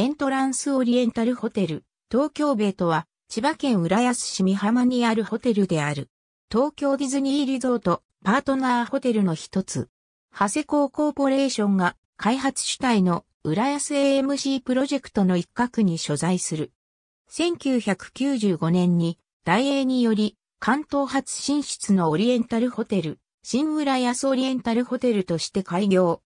エントランスオリエンタルホテル、東京ベイとは、千葉県浦安市美浜にあるホテルである。東京ディズニーリゾート、パートナーホテルの一つ。長谷港コーポレーションが開発主体の浦安 AMC プロジェクトの一角に所在する。1995年に、大英により、関東初進出のオリエンタルホテル、新浦安オリエンタルホテルとして開業。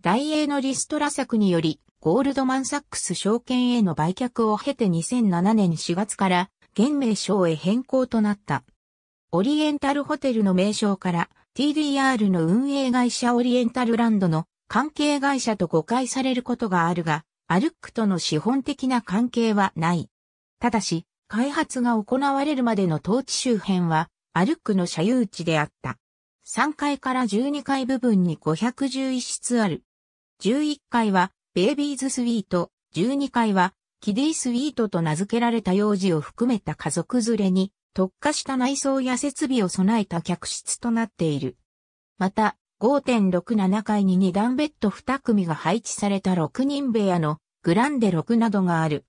大英のリストラ策により、ゴールドマンサックス証券への売却を経て2007年4月から現名称へ変更となった。オリエンタルホテルの名称から TDR の運営会社オリエンタルランドの関係会社と誤解されることがあるが、アルックとの資本的な関係はない。ただし、開発が行われるまでの当地周辺は、アルックの所有地であった。3階から12階部分に511室ある。11階はベイビーズスイート12階は、キディスイートと名付けられた幼児を含めた家族連れに特化した内装や設備を備えた客室となっている。また、5.67階に2段ベッド2組が配置された6人部屋のグランデ6などがある。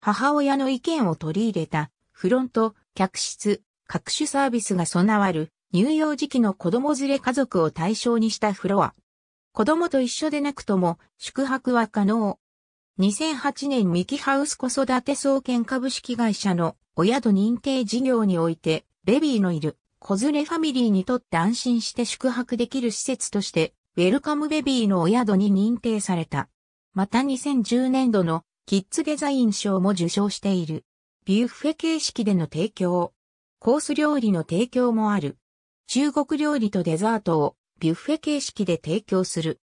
母親の意見を取り入れたフロント、客室、各種サービスが備わる乳幼児期の子供連れ家族を対象にしたフロア。子供と一緒でなくとも宿泊は可能。2008年ミキハウス子育て総研株式会社のお宿認定事業において、ベビーのいる子連れファミリーにとって安心して宿泊できる施設として、ウェルカムベビーのお宿に認定された。また2010年度のキッズデザイン賞も受賞している。ビュッフェ形式での提供、コース料理の提供もある。中国料理とデザートをビュッフェ形式で提供する。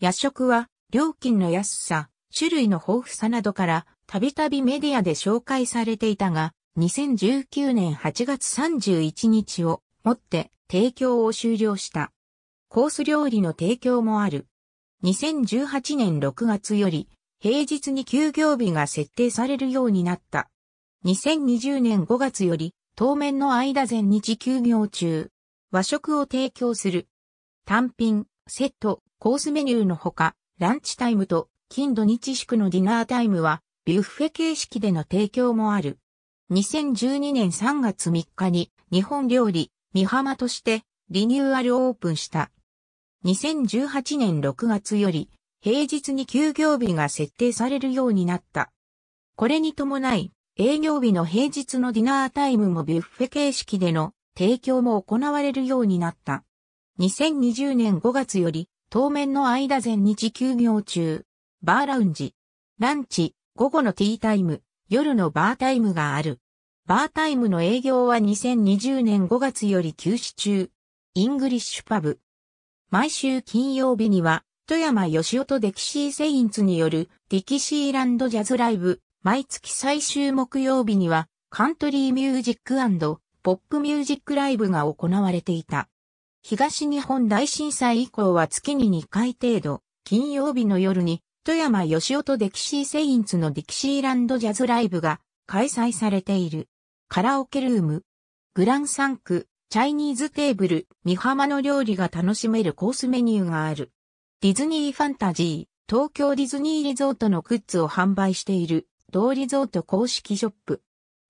夜食は、料金の安さ、種類の豊富さなどから、たびたびメディアで紹介されていたが、2019年8月31日をもって提供を終了した。コース料理の提供もある。2018年6月より平日に休業日が設定されるようになった。2020年5月より当面の間全日休業中、和食を提供する単品、セット、コースメニューのほか、ランチタイムと金土日祝のディナータイムは、ビュッフェ形式での提供もある。2012年3月3日に日本料理、三浜としてリニューアルオープンした。2018年6月より平日に休業日が設定されるようになった。これに伴い営業日の平日のディナータイムもビュッフェ形式での提供も行われるようになった。2020年5月より、当面の間全日休業中。バーラウンジ。ランチ、午後のティータイム、夜のバータイムがある。バータイムの営業は2020年5月より休止中。イングリッシュパブ。毎週金曜日には、富山吉尾とデキシーセインツによるディキシーランドジャズライブ。毎月最終木曜日には、カントリーミュージックポップミュージックライブが行われていた。東日本大震災以降は月に2回程度、金曜日の夜に、富山吉尾とデキシーセインツのディキシーランドジャズライブが開催されている。カラオケルーム、グランサンク、チャイニーズテーブル、三浜の料理が楽しめるコースメニューがある。ディズニーファンタジー、東京ディズニーリゾートのグッズを販売している、同リゾート公式ショップ。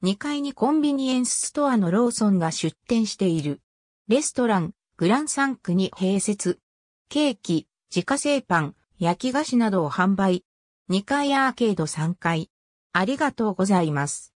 2階にコンビニエンスストアのローソンが出店している。レストラン、グランサンクに併設。ケーキ、自家製パン、焼き菓子などを販売。2階アーケード3階。ありがとうございます。